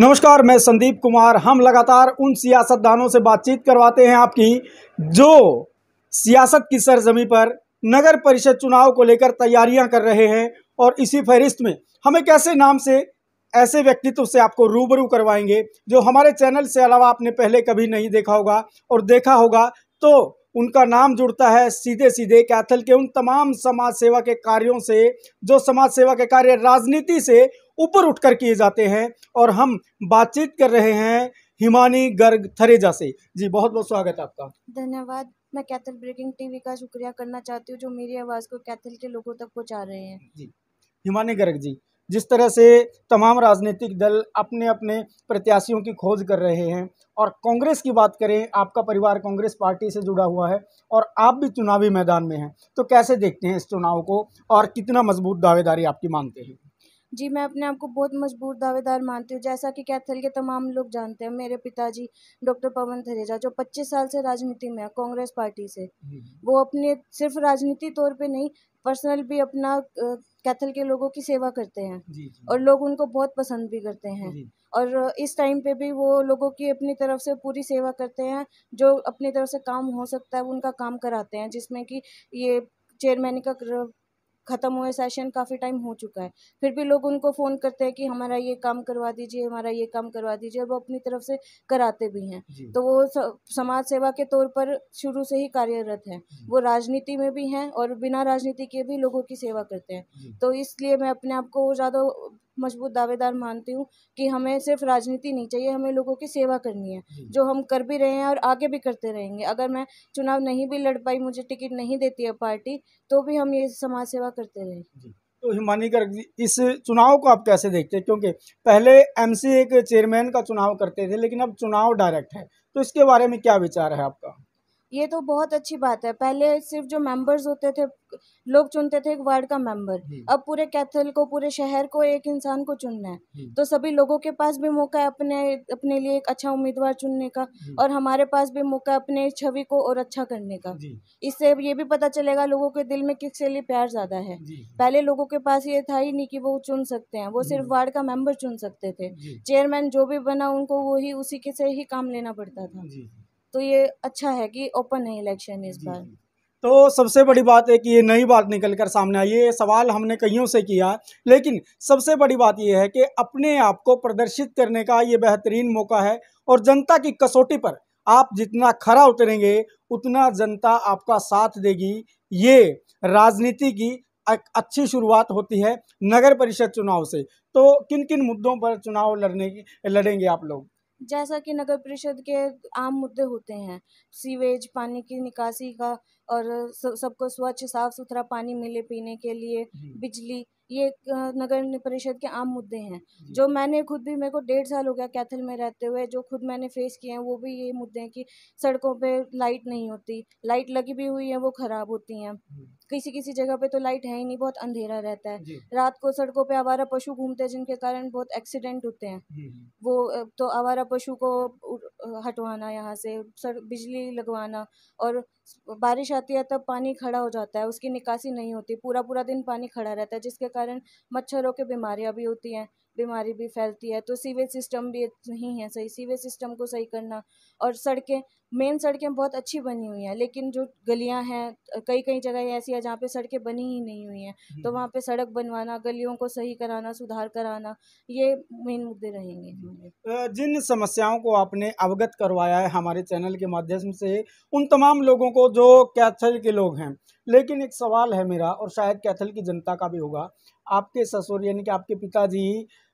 नमस्कार मैं संदीप कुमार हम लगातार उन सियासतदानों से बातचीत करवाते हैं आपकी जो सियासत की सरजमी पर नगर परिषद चुनाव को लेकर तैयारियां कर रहे हैं और इसी फहरिस्त में हमें कैसे नाम से ऐसे व्यक्तित्व से आपको रूबरू करवाएंगे जो हमारे चैनल से अलावा आपने पहले कभी नहीं देखा होगा और देखा होगा तो उनका नाम जुड़ता है सीधे सीधे कैथल के उन तमाम समाज सेवा के कार्यों से जो समाज सेवा के कार्य राजनीति से ऊपर उठकर किए जाते हैं और हम बातचीत कर रहे हैं हिमानी गर्ग थरेजा से जी बहुत बहुत स्वागत आपका धन्यवाद मैं कैथल ब्रेकिंग टीवी का शुक्रिया करना चाहती हूँ जो मेरी आवाज़ को कैथल के लोगों तक पहुँचा रहे हैं जी हिमानी गर्ग जी जिस तरह से तमाम राजनीतिक दल अपने अपने प्रत्याशियों की खोज कर रहे हैं और कांग्रेस की बात करें आपका परिवार कांग्रेस पार्टी से जुड़ा हुआ है और आप भी चुनावी मैदान में हैं तो कैसे देखते हैं इस चुनाव को और कितना मजबूत दावेदारी आपकी मानते हैं जी मैं अपने आप को बहुत मजबूत दावेदार मानती हूँ जैसा कि कैथल के तमाम लोग जानते हैं मेरे पिताजी डॉक्टर पवन थरेजा जो 25 साल से राजनीति में है कांग्रेस पार्टी से हम्म, हम्म। वो अपने सिर्फ राजनीति तौर पे नहीं पर्सनल भी अपना कैथल के लोगों की सेवा करते हैं जी, जी। और लोग उनको बहुत पसंद भी करते हैं और इस टाइम पे भी वो लोगों की अपनी तरफ से पूरी सेवा करते हैं जो अपनी तरफ से काम हो सकता है वो उनका काम कराते हैं जिसमें कि ये चेयरमैन का ख़त्म हुए सेशन काफ़ी टाइम हो चुका है फिर भी लोग उनको फ़ोन करते हैं कि हमारा ये काम करवा दीजिए हमारा ये काम करवा दीजिए और वो अपनी तरफ से कराते भी हैं तो वो समाज सेवा के तौर पर शुरू से ही कार्यरत हैं वो राजनीति में भी हैं और बिना राजनीति के भी लोगों की सेवा करते हैं तो इसलिए मैं अपने आप को ज़्यादा मजबूत दावेदार मानती हूँ कि हमें सिर्फ राजनीति नहीं चाहिए हमें लोगों की सेवा करनी है जो हम कर भी रहे हैं और आगे भी करते रहेंगे अगर मैं चुनाव नहीं भी लड़ पाई मुझे टिकट नहीं देती है पार्टी तो भी हम ये समाज सेवा करते रहेंगे तो हिमानी गर्ग जी इस चुनाव को आप कैसे देखते हैं क्योंकि पहले एमसी एक चेयरमैन का चुनाव करते थे लेकिन अब चुनाव डायरेक्ट है तो इसके बारे में क्या विचार है आपका ये तो बहुत अच्छी बात है पहले सिर्फ जो मेंबर्स होते थे लोग चुनते थे एक वार्ड का मेंबर हम्म। अब पूरे कैथल को पूरे शहर को एक इंसान को चुनना है हम्म। तो सभी लोगों के पास भी मौका है अपने अपने लिए एक अच्छा उम्मीदवार चुनने का हम्म। और हमारे पास भी मौका है अपने छवि को और अच्छा करने का इससे ये भी पता चलेगा लोगों के दिल में किसके लिए प्यार ज़्यादा है पहले लोगों के पास ये था ही नहीं कि वो चुन सकते हैं वो सिर्फ वार्ड का मेंबर चुन सकते थे चेयरमैन जो भी बना उनको वो ही उसी के से ही काम लेना पड़ता था तो ये अच्छा है कि ओपन है इलेक्शन इस बार तो सबसे बड़ी बात है कि ये नई बात निकल कर सामने आई ये सवाल हमने कईयों से किया लेकिन सबसे बड़ी बात ये है कि अपने आप को प्रदर्शित करने का ये बेहतरीन मौका है और जनता की कसौटी पर आप जितना खरा उतरेंगे उतना जनता आपका साथ देगी ये राजनीति की अच्छी शुरुआत होती है नगर परिषद चुनाव से तो किन किन मुद्दों पर चुनाव लड़ने लड़ेंगे आप लोग जैसा कि नगर परिषद के आम मुद्दे होते हैं सीवेज पानी की निकासी का और सबको स्वच्छ साफ सुथरा पानी मिले पीने के लिए बिजली ये नगर परिषद के आम मुद्दे हैं जो मैंने खुद भी मेरे को डेढ़ साल हो गया कैथल में रहते हुए जो खुद मैंने फेस किए हैं वो भी ये मुद्दे हैं कि सड़कों पे लाइट नहीं होती लाइट लगी भी हुई है वो ख़राब होती हैं किसी किसी जगह पे तो लाइट है ही नहीं बहुत अंधेरा रहता है रात को सड़कों पे आवारा पशु घूमते हैं जिनके कारण बहुत एक्सीडेंट होते हैं वो तो आवारा पशु को हटवाना यहाँ से सर बिजली लगवाना और बारिश आती है तब पानी खड़ा हो जाता है उसकी निकासी नहीं होती पूरा पूरा दिन पानी खड़ा रहता है जिसके कारण मच्छरों के बीमारियाँ भी होती हैं बीमारी भी फैलती है तो सीवेज सिस्टम भी नहीं है सही सीवेज सिस्टम को सही करना और सड़कें मेन सड़कें बहुत अच्छी बनी हुई हैं लेकिन जो गलियाँ हैं कई कई जगह ऐसी है जहाँ पे सड़कें बनी ही नहीं हुई हैं तो वहाँ पे सड़क बनवाना गलियों को सही कराना सुधार कराना ये मेन मुद्दे रहेंगे जिन समस्याओं को आपने अवगत करवाया है हमारे चैनल के माध्यम से उन तमाम लोगों को जो कैथल के लोग हैं लेकिन एक सवाल है मेरा और शायद कैथल की जनता का भी होगा आपके ससुर यानी कि आपके पिताजी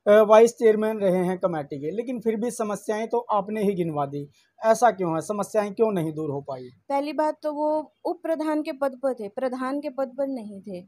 वाइस चेयरमैन रहे हैं कमेटी के लेकिन फिर भी समस्याएं तो आपने ही गिनवा दी ऐसा क्यों है समस्याएं क्यों नहीं दूर हो पाई पहली बात तो वो उप प्रधान के पद पर थे प्रधान के पद पर नहीं थे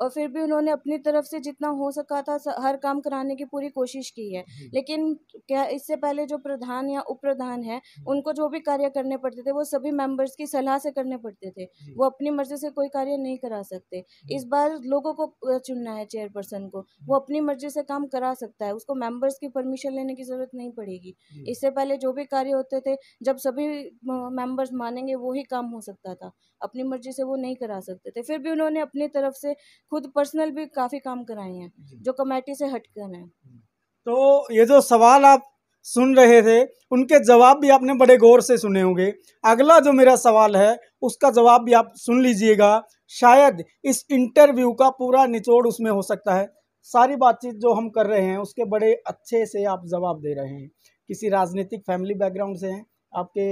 और फिर भी उन्होंने अपनी तरफ से जितना हो सका था हर काम कराने की पूरी कोशिश की है लेकिन क्या इससे पहले जो प्रधान या उप प्रधान है उनको जो भी कार्य करने पड़ते थे वो सभी मेंबर्स की सलाह से करने पड़ते थे वो अपनी मर्जी से कोई कार्य नहीं करा सकते इस बार लोगों को चुनना है चेयरपर्सन को वो अपनी मर्जी से काम करा सकते सकता है उसको मेंबर्स की परमिशन लेने की ज़रूरत नहीं पड़ेगी इससे पहले जो भी कार्य होते थे जब सभी मेंबर्स मानेंगे वो ही काम हो सकता था अपनी मर्जी से वो नहीं करा सकते थे फिर भी उन्होंने अपनी तरफ से खुद पर्सनल भी काफ़ी काम कराए हैं जो कमेटी से हटकर हैं तो ये जो सवाल आप सुन रहे थे उनके जवाब भी आपने बड़े गौर से सुने होंगे अगला जो मेरा सवाल है उसका जवाब भी आप सुन लीजिएगा शायद इस इंटरव्यू का पूरा निचोड़ उसमें हो सकता है सारी बातचीत जो हम कर रहे हैं उसके बड़े अच्छे से आप जवाब दे रहे हैं किसी राजनीतिक फैमिली बैकग्राउंड से हैं आपके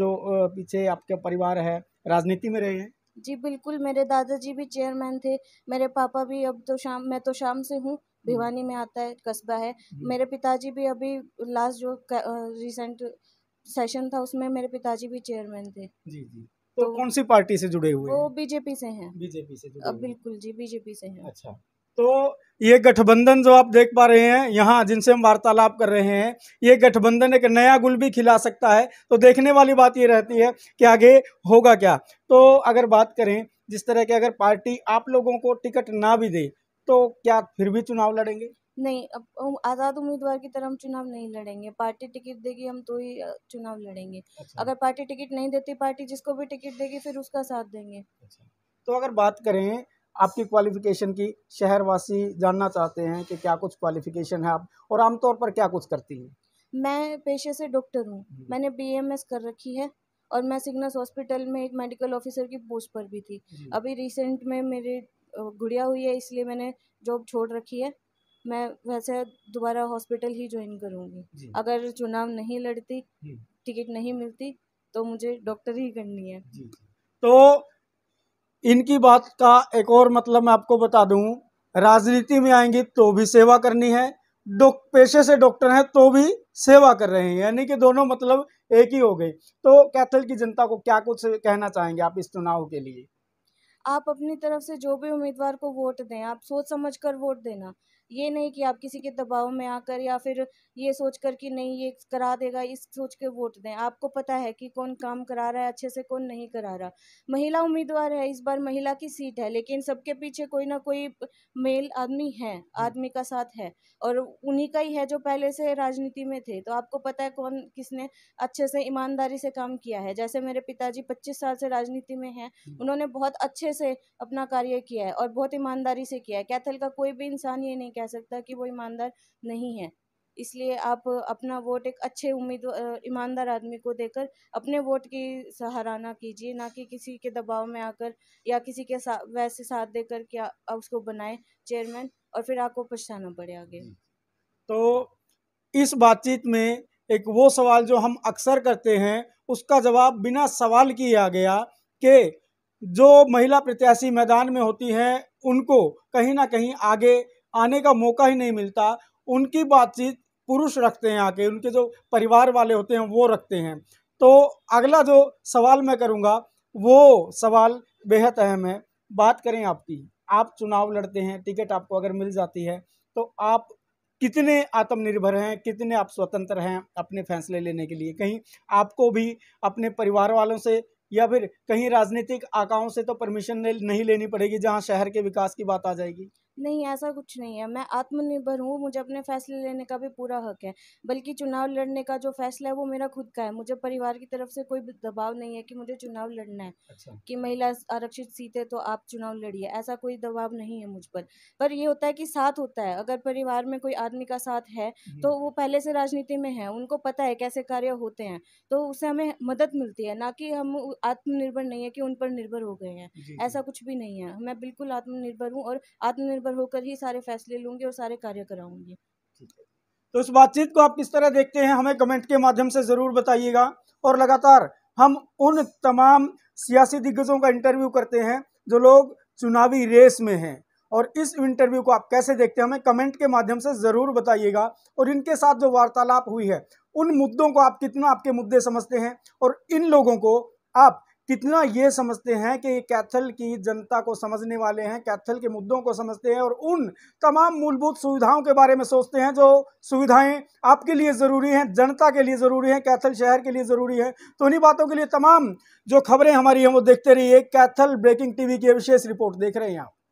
जो पीछे आपके परिवार है राजनीति में रहे हैं जी बिल्कुल मेरे दादाजी भी चेयरमैन थे मेरे पापा भी अब तो शाम मैं तो शाम से हूँ हम्म। भिवानी में आता है कस्बा है हम्म। मेरे पिताजी भी अभी लास्ट जो रिसेंट सेशन था उसमें मेरे पिताजी भी चेयरमैन थे जी जी तो, तो कौन सी पार्टी से जुड़े हुए वो बीजेपी से हैं बीजेपी से जुड़े बिल्कुल जी बीजेपी से हैं अच्छा तो ये गठबंधन जो आप देख पा रहे हैं यहाँ जिनसे हम वार्तालाप कर रहे हैं ये गठबंधन एक नया गुल भी खिला सकता है तो देखने वाली बात ये रहती है कि आगे होगा क्या तो अगर बात करें जिस तरह की अगर पार्टी आप लोगों को टिकट ना भी दे तो क्या फिर भी चुनाव लड़ेंगे नहीं अब आज़ाद उम्मीदवार की तरह हम चुनाव नहीं लड़ेंगे पार्टी टिकट देगी हम तो ही चुनाव लड़ेंगे अच्छा। अगर पार्टी टिकट नहीं देती पार्टी जिसको भी टिकट देगी फिर उसका साथ देंगे अच्छा। तो अगर बात करें आपकी क्वालिफ़िकेशन की शहरवासी जानना चाहते हैं कि क्या कुछ क्वालिफ़िकेशन है आप और आमतौर पर क्या कुछ करती हैं मैं पेशे से डॉक्टर हूँ हम्म। मैंने बीएमएस कर रखी है और मैं सिग्नस हॉस्पिटल में एक मेडिकल ऑफिसर की पोस्ट पर भी थी अभी रिसेंट में मेरी गुड़िया हुई है इसलिए मैंने जॉब छोड़ रखी है मैं वैसे दोबारा हॉस्पिटल ही ज्वाइन करूँगी अगर चुनाव नहीं लड़ती टिकट हम्म। नहीं मिलती तो मुझे डॉक्टर ही करनी है तो इनकी बात का एक और मतलब मैं आपको बता दूं राजनीति में आएंगी तो भी सेवा करनी है डॉक पेशे से डॉक्टर हैं तो भी सेवा कर रहे हैं यानी कि दोनों मतलब एक ही हो गए तो कैथल की जनता को क्या कुछ कहना चाहेंगे आप इस चुनाव के लिए आप अपनी तरफ से जो भी उम्मीदवार को वोट दें आप सोच समझ कर वोट देना ये नहीं कि आप किसी के दबाव में आकर या फिर ये सोच कर कि नहीं ये करा देगा इस सोच के वोट दें आपको पता है कि कौन काम करा रहा है अच्छे से कौन नहीं करा रहा महिला उम्मीदवार है इस बार महिला की सीट है लेकिन सबके पीछे कोई ना कोई मेल आदमी है हम्म। आदमी का साथ है और उन्हीं का ही है जो पहले से राजनीति में थे तो आपको पता है कौन किसने अच्छे से ईमानदारी से काम किया है जैसे मेरे पिताजी पच्चीस साल से राजनीति में हैं हम्म। उन्होंने बहुत अच्छे से अपना कार्य किया है और बहुत ईमानदारी से किया है कैथल का कोई भी इंसान ये नहीं नहीं कह सकता कि वो ईमानदार नहीं है इसलिए आप अपना वोट एक अच्छे उम्मीदवार ईमानदार आदमी को देकर अपने वोट की सराहना कीजिए ना कि किसी के दबाव में आकर या किसी के साथ वैसे साथ देकर कि आप उसको बनाए चेयरमैन और फिर आपको पछताना पड़े आगे तो इस बातचीत में एक वो सवाल जो हम अक्सर करते हैं उसका जवाब बिना सवाल किए आ गया कि जो महिला प्रत्याशी मैदान में होती हैं उनको कहीं ना कहीं आगे आने का मौका ही नहीं मिलता उनकी बातचीत पुरुष रखते हैं आके उनके जो परिवार वाले होते हैं वो रखते हैं तो अगला जो सवाल मैं करूँगा वो सवाल बेहद अहम है बात करें आपकी आप चुनाव लड़ते हैं टिकट आपको अगर मिल जाती है तो आप कितने आत्मनिर्भर हैं कितने आप स्वतंत्र हैं अपने फैसले लेने के लिए कहीं आपको भी अपने परिवार वालों से या फिर कहीं राजनीतिक आकाओं से तो परमिशन नहीं लेनी पड़ेगी जहां शहर के विकास की बात आ जाएगी नहीं ऐसा कुछ नहीं है मैं आत्मनिर्भर हूँ मुझे अपने फैसले लेने का भी पूरा हक है बल्कि चुनाव लड़ने का जो फैसला है वो मेरा खुद का है मुझे परिवार की तरफ से कोई दबाव नहीं है कि मुझे चुनाव लड़ना है अच्छा। कि महिला आरक्षित सीटें तो आप चुनाव लड़िए ऐसा कोई दबाव नहीं है मुझ पर पर ये होता है कि साथ होता है अगर परिवार में कोई आदमी का साथ है तो हम्म। वो पहले से राजनीति में है उनको पता है कैसे कार्य होते हैं तो उससे हमें मदद मिलती है ना कि हम आत्मनिर्भर नहीं है कि उन पर निर्भर हो गए हैं ऐसा कुछ भी नहीं है मैं बिल्कुल आत्मनिर्भर हूँ और आत्मनिर्भर पर होकर ही सारे फैसले लूंगी और सारे कार्य कराऊंगी तो इस बातचीत को आप किस तरह देखते हैं हमें कमेंट के माध्यम से ज़रूर बताइएगा और लगातार हम उन तमाम सियासी दिग्गजों का इंटरव्यू करते हैं जो लोग चुनावी रेस में हैं और इस इंटरव्यू को आप कैसे देखते हैं हमें कमेंट के माध्यम से ज़रूर बताइएगा और इनके साथ जो वार्तालाप हुई है उन मुद्दों को आप कितना आपके मुद्दे समझते हैं और इन लोगों को आप कितना ये समझते हैं कि कैथल की जनता को समझने वाले हैं कैथल के मुद्दों को समझते हैं और उन तमाम मूलभूत सुविधाओं के बारे में सोचते हैं जो सुविधाएं आपके लिए ज़रूरी हैं जनता के लिए ज़रूरी हैं कैथल शहर के लिए ज़रूरी है तो उन्हीं बातों के लिए तमाम जो खबरें हमारी हैं वो देखते रहिए कैथल ब्रेकिंग टीवी की विशेष रिपोर्ट देख रहे हैं आप